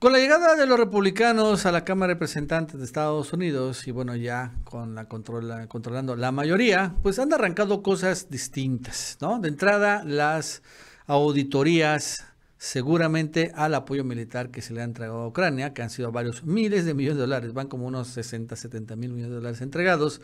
Con la llegada de los republicanos a la Cámara de Representantes de Estados Unidos y bueno, ya con la controlando la mayoría, pues han arrancado cosas distintas, ¿no? De entrada, las auditorías seguramente al apoyo militar que se le ha entregado a Ucrania, que han sido varios miles de millones de dólares, van como unos 60, 70 mil millones de dólares entregados,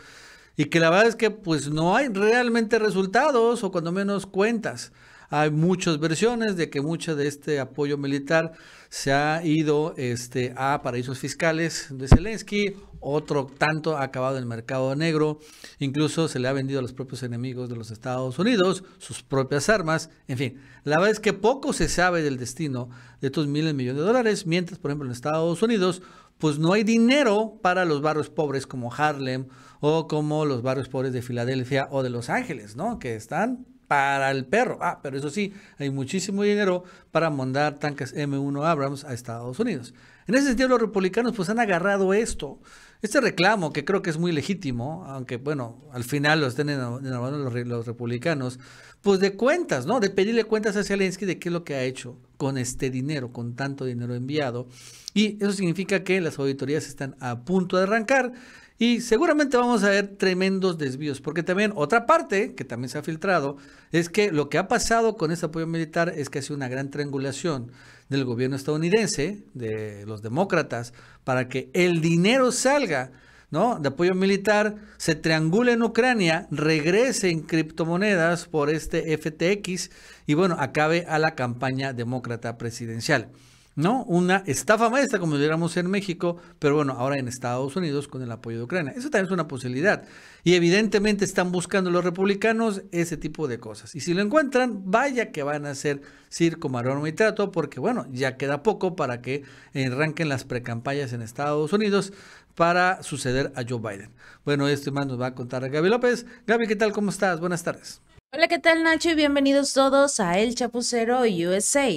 y que la verdad es que pues no hay realmente resultados o cuando menos cuentas. Hay muchas versiones de que mucho de este apoyo militar se ha ido este, a paraísos fiscales de Zelensky, otro tanto ha acabado en el mercado negro, incluso se le ha vendido a los propios enemigos de los Estados Unidos sus propias armas, en fin, la verdad es que poco se sabe del destino de estos miles de millones de dólares, mientras por ejemplo en Estados Unidos pues no hay dinero para los barrios pobres como Harlem o como los barrios pobres de Filadelfia o de Los Ángeles, ¿no? Que están para el perro. Ah, pero eso sí, hay muchísimo dinero para mandar tanques M1 Abrams a Estados Unidos. En ese sentido, los republicanos pues han agarrado esto, este reclamo que creo que es muy legítimo, aunque bueno, al final lo estén enamorando los, los republicanos, pues de cuentas, ¿no? De pedirle cuentas a Zelensky de qué es lo que ha hecho con este dinero, con tanto dinero enviado. Y eso significa que las auditorías están a punto de arrancar y seguramente vamos a ver tremendos desvíos, porque también otra parte que también se ha filtrado es que lo que ha pasado con este apoyo militar es que ha sido una gran triangulación del gobierno estadounidense, de los demócratas, para que el dinero salga ¿no? de apoyo militar, se triangule en Ucrania, regrese en criptomonedas por este FTX y bueno, acabe a la campaña demócrata presidencial. ¿no? Una estafa maestra, como diríamos en México, pero bueno, ahora en Estados Unidos con el apoyo de Ucrania. Eso también es una posibilidad. Y evidentemente están buscando los republicanos ese tipo de cosas. Y si lo encuentran, vaya que van a hacer circo, marrón y trato, porque bueno, ya queda poco para que arranquen las precampañas en Estados Unidos para suceder a Joe Biden. Bueno, esto más nos va a contar Gaby López. Gaby, ¿qué tal? ¿Cómo estás? Buenas tardes. Hola, ¿qué tal Nacho? Y bienvenidos todos a El Chapucero USA.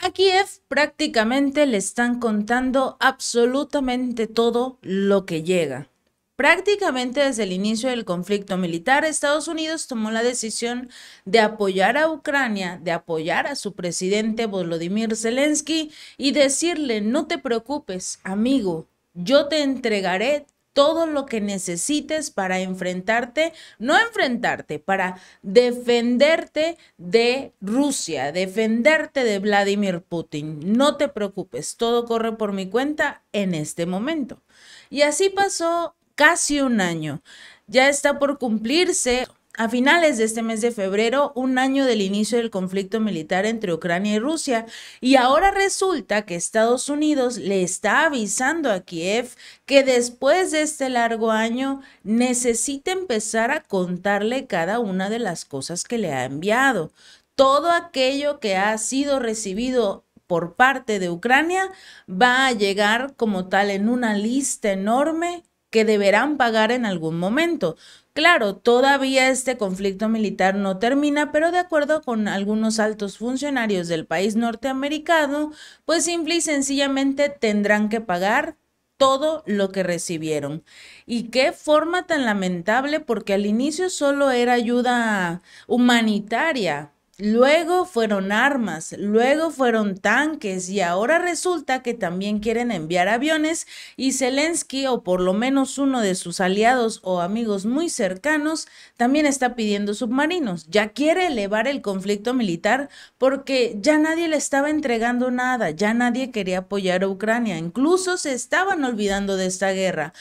A Kiev prácticamente le están contando absolutamente todo lo que llega. Prácticamente desde el inicio del conflicto militar, Estados Unidos tomó la decisión de apoyar a Ucrania, de apoyar a su presidente Volodymyr Zelensky y decirle, no te preocupes, amigo, yo te entregaré todo lo que necesites para enfrentarte, no enfrentarte, para defenderte de Rusia, defenderte de Vladimir Putin. No te preocupes, todo corre por mi cuenta en este momento. Y así pasó casi un año. Ya está por cumplirse a finales de este mes de febrero, un año del inicio del conflicto militar entre Ucrania y Rusia, y ahora resulta que Estados Unidos le está avisando a Kiev que después de este largo año necesita empezar a contarle cada una de las cosas que le ha enviado. Todo aquello que ha sido recibido por parte de Ucrania va a llegar como tal en una lista enorme que deberán pagar en algún momento. Claro, todavía este conflicto militar no termina, pero de acuerdo con algunos altos funcionarios del país norteamericano, pues simple y sencillamente tendrán que pagar todo lo que recibieron. Y qué forma tan lamentable, porque al inicio solo era ayuda humanitaria, Luego fueron armas, luego fueron tanques y ahora resulta que también quieren enviar aviones y Zelensky o por lo menos uno de sus aliados o amigos muy cercanos también está pidiendo submarinos. Ya quiere elevar el conflicto militar porque ya nadie le estaba entregando nada, ya nadie quería apoyar a Ucrania, incluso se estaban olvidando de esta guerra.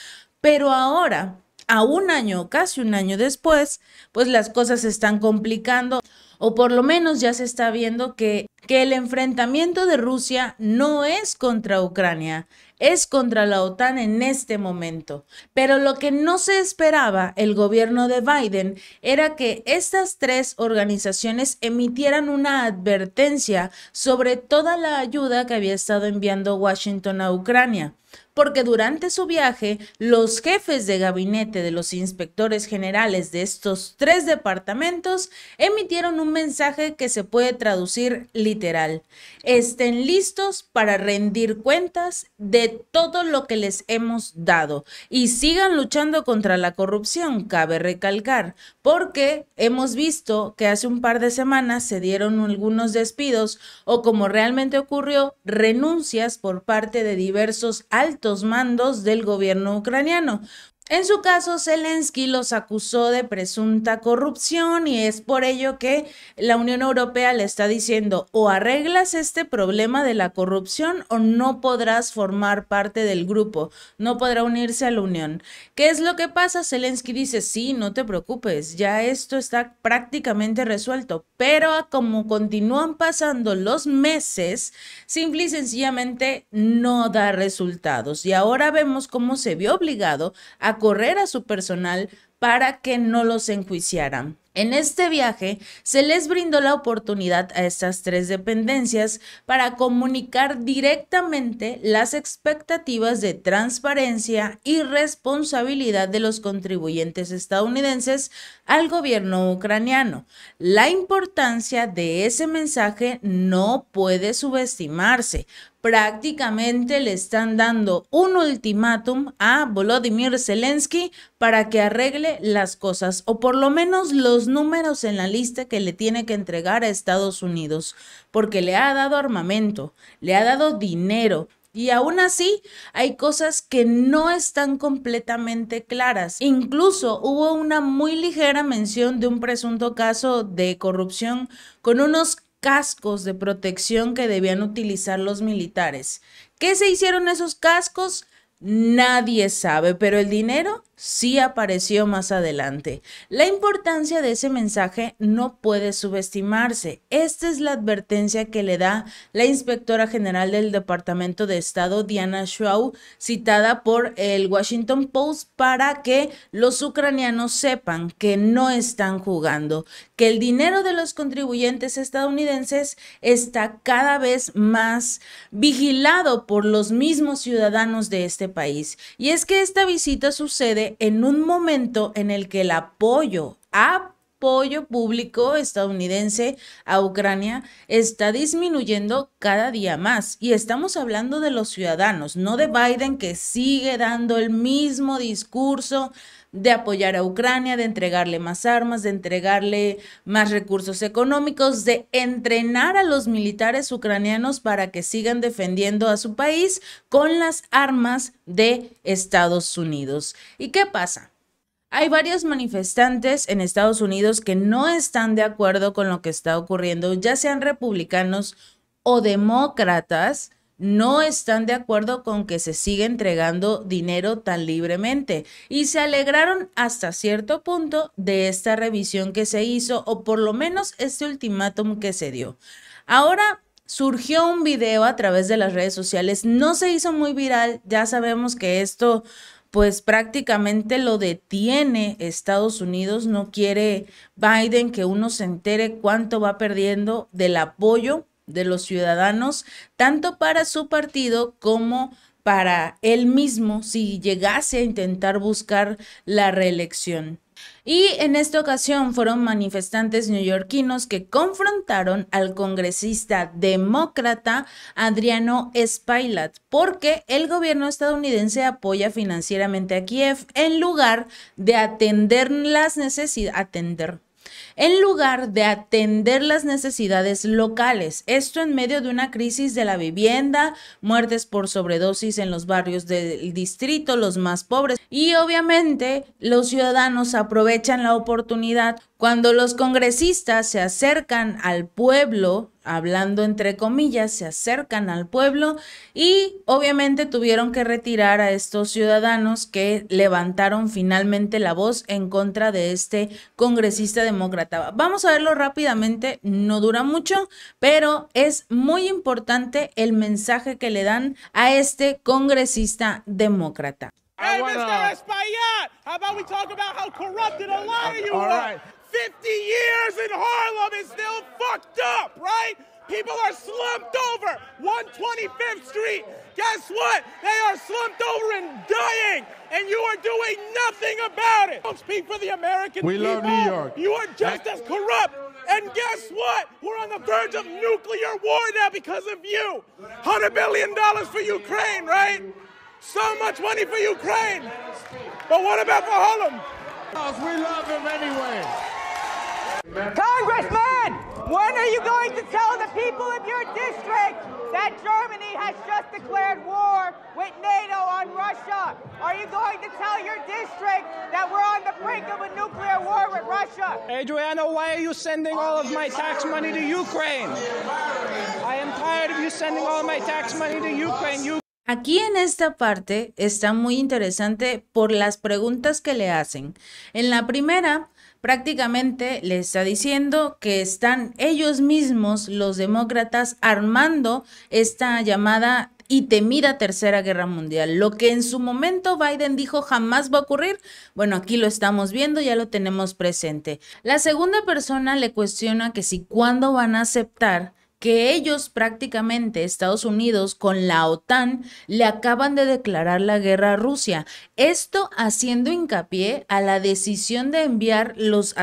Pero ahora a un año, casi un año después, pues las cosas se están complicando o por lo menos ya se está viendo que, que, el enfrentamiento de Rusia no es contra Ucrania, es contra la OTAN en este momento. Pero lo que no se esperaba el gobierno de Biden era que estas tres organizaciones emitieran una advertencia sobre toda la ayuda que había estado enviando Washington a Ucrania porque durante su viaje los jefes de gabinete de los inspectores generales de estos tres departamentos emitieron un mensaje que se puede traducir literal. Estén listos para rendir cuentas de todo lo que les hemos dado y sigan luchando contra la corrupción, cabe recalcar, porque hemos visto que hace un par de semanas se dieron algunos despidos o como realmente ocurrió, renuncias por parte de diversos altos mandos del gobierno ucraniano. En su caso, Zelensky los acusó de presunta corrupción y es por ello que la Unión Europea le está diciendo o arreglas este problema de la corrupción o no podrás formar parte del grupo, no podrá unirse a la Unión. ¿Qué es lo que pasa? Zelensky dice, sí, no te preocupes, ya esto está prácticamente resuelto, pero como continúan pasando los meses, simple y sencillamente no da resultados y ahora vemos cómo se vio obligado a correr a su personal para que no los enjuiciaran. En este viaje se les brindó la oportunidad a estas tres dependencias para comunicar directamente las expectativas de transparencia y responsabilidad de los contribuyentes estadounidenses al gobierno ucraniano. La importancia de ese mensaje no puede subestimarse, prácticamente le están dando un ultimátum a Volodymyr Zelensky para que arregle las cosas o por lo menos los números en la lista que le tiene que entregar a Estados Unidos, porque le ha dado armamento, le ha dado dinero, y aún así, hay cosas que no están completamente claras. Incluso hubo una muy ligera mención de un presunto caso de corrupción con unos cascos de protección que debían utilizar los militares. ¿Qué se hicieron esos cascos? Nadie sabe, pero el dinero sí apareció más adelante. La importancia de ese mensaje no puede subestimarse. Esta es la advertencia que le da la inspectora general del Departamento de Estado, Diana Shaw, citada por el Washington Post, para que los ucranianos sepan que no están jugando, que el dinero de los contribuyentes estadounidenses está cada vez más vigilado por los mismos ciudadanos de este país. Y es que esta visita sucede en un momento en el que el apoyo a apoyo público estadounidense a Ucrania está disminuyendo cada día más. Y estamos hablando de los ciudadanos, no de Biden que sigue dando el mismo discurso de apoyar a Ucrania, de entregarle más armas, de entregarle más recursos económicos, de entrenar a los militares ucranianos para que sigan defendiendo a su país con las armas de Estados Unidos. ¿Y qué pasa? Hay varios manifestantes en Estados Unidos que no están de acuerdo con lo que está ocurriendo, ya sean republicanos o demócratas, no están de acuerdo con que se siga entregando dinero tan libremente y se alegraron hasta cierto punto de esta revisión que se hizo o por lo menos este ultimátum que se dio. Ahora surgió un video a través de las redes sociales, no se hizo muy viral, ya sabemos que esto pues prácticamente lo detiene Estados Unidos. No quiere Biden que uno se entere cuánto va perdiendo del apoyo de los ciudadanos, tanto para su partido como para él mismo si llegase a intentar buscar la reelección. Y en esta ocasión fueron manifestantes neoyorquinos que confrontaron al congresista demócrata Adriano Spilat porque el gobierno estadounidense apoya financieramente a Kiev en lugar de atender las necesidades, atender, en lugar de atender las necesidades locales. Esto en medio de una crisis de la vivienda, muertes por sobredosis en los barrios del distrito, los más pobres. Y obviamente los ciudadanos aprovechan la oportunidad cuando los congresistas se acercan al pueblo hablando entre comillas, se acercan al pueblo y obviamente tuvieron que retirar a estos ciudadanos que levantaron finalmente la voz en contra de este congresista demócrata. Vamos a verlo rápidamente, no dura mucho, pero es muy importante el mensaje que le dan a este congresista demócrata. Hey, Mr. how about we talk about how a 50 years in Harlem is still fucked up, right? People are slumped over 125th Street. Guess what? They are slumped over and dying, and you are doing nothing about it. Don't speak for the American we people. We love New York. You are just as corrupt. And guess what? We're on the verge of nuclear war now because of you. $100 billion for Ukraine, right? So much money for Ukraine. But what about for Harlem? We love him anyway. Congressman, when are you going to tell the people of your district that Germany has just declared war with NATO on Russia? Are you going to tell your district that we're on the brink of a nuclear war with Russia? Adriano, why are you sending all of my tax money to Ukraine? I am tired of you sending all my tax money to Ukraine. You Aquí en esta parte está muy interesante por las preguntas que le hacen. En la primera, prácticamente le está diciendo que están ellos mismos, los demócratas, armando esta llamada y temida tercera guerra mundial. Lo que en su momento Biden dijo jamás va a ocurrir, bueno, aquí lo estamos viendo, ya lo tenemos presente. La segunda persona le cuestiona que si cuándo van a aceptar que ellos prácticamente, Estados Unidos con la OTAN, le acaban de declarar la guerra a Rusia. Esto haciendo hincapié a la decisión de enviar los,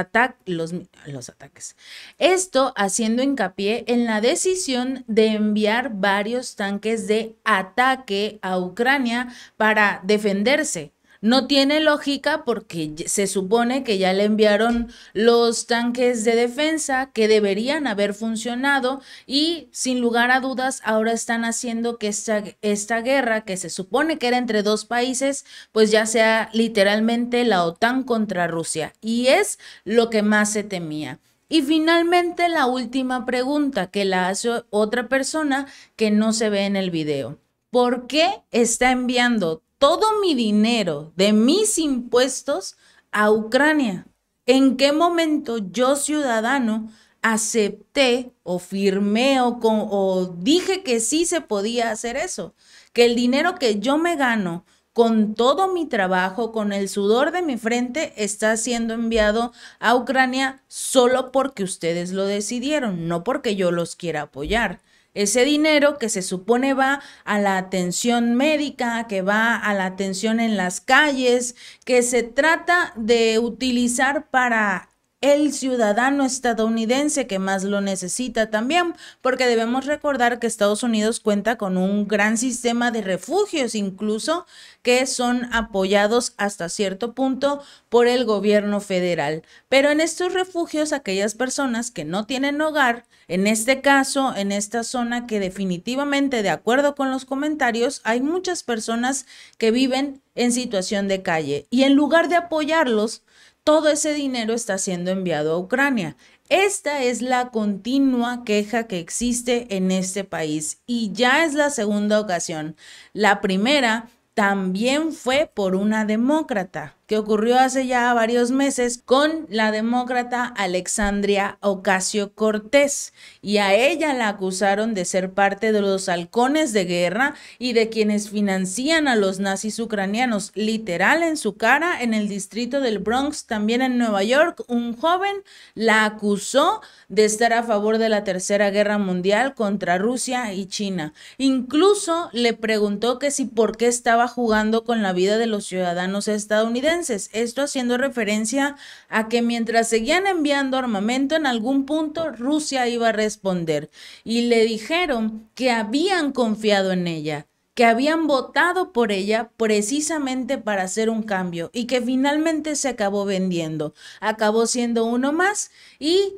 los, los ataques. Esto haciendo hincapié en la decisión de enviar varios tanques de ataque a Ucrania para defenderse. No tiene lógica porque se supone que ya le enviaron los tanques de defensa que deberían haber funcionado y sin lugar a dudas ahora están haciendo que esta, guerra que se supone que era entre dos países pues ya sea literalmente la OTAN contra Rusia y es lo que más se temía. Y finalmente la última pregunta que la hace otra persona que no se ve en el video. ¿Por qué está enviando todo mi dinero de mis impuestos a Ucrania. ¿En qué momento yo, ciudadano, acepté o firmé o, o dije que sí se podía hacer eso? Que el dinero que yo me gano con todo mi trabajo, con el sudor de mi frente, está siendo enviado a Ucrania solo porque ustedes lo decidieron, no porque yo los quiera apoyar. Ese dinero que se supone va a la atención médica, que va a la atención en las calles, que se trata de utilizar para el ciudadano estadounidense que más lo necesita también, porque debemos recordar que Estados Unidos cuenta con un gran sistema de refugios, incluso que son apoyados hasta cierto punto por el gobierno federal. Pero en estos refugios, aquellas personas que no tienen hogar, en este caso, en esta zona que definitivamente, de acuerdo con los comentarios, hay muchas personas que viven en situación de calle y en lugar de apoyarlos, todo ese dinero está siendo enviado a Ucrania. Esta es la continua queja que existe en este país y ya es la segunda ocasión. La primera también fue por una demócrata que ocurrió hace ya varios meses con la demócrata Alexandria Ocasio Cortés. Y a ella la acusaron de ser parte de los halcones de guerra y de quienes financian a los nazis ucranianos. Literal en su cara, en el distrito del Bronx, también en Nueva York, un joven la acusó de estar a favor de la Tercera Guerra Mundial contra Rusia y China. Incluso le preguntó que si por qué estaba jugando con la vida de los ciudadanos estadounidenses esto haciendo referencia a que mientras seguían enviando armamento en algún punto, Rusia iba a responder y le dijeron que habían confiado en ella que habían votado por ella precisamente para hacer un cambio y que finalmente se acabó vendiendo. Acabó siendo uno más y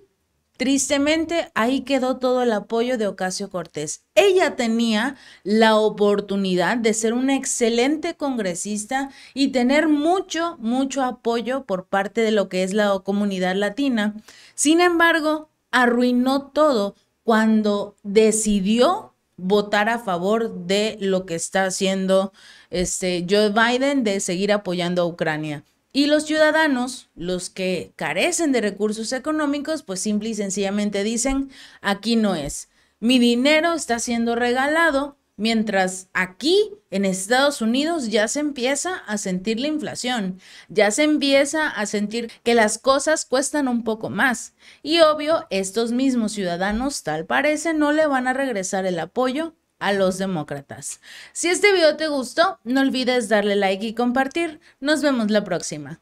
Tristemente, ahí quedó todo el apoyo de Ocasio Cortés. Ella tenía la oportunidad de ser una excelente congresista y tener mucho, mucho apoyo por parte de lo que es la comunidad latina. Sin embargo, arruinó todo cuando decidió votar a favor de lo que está haciendo este Joe Biden de seguir apoyando a Ucrania. Y los ciudadanos, los que carecen de recursos económicos, pues simple y sencillamente dicen, aquí no es. Mi dinero está siendo regalado, mientras aquí en Estados Unidos ya se empieza a sentir la inflación, ya se empieza a sentir que las cosas cuestan un poco más. Y obvio, estos mismos ciudadanos, tal parece, no le van a regresar el apoyo a los demócratas. Si este video te gustó, no olvides darle like y compartir. Nos vemos la próxima.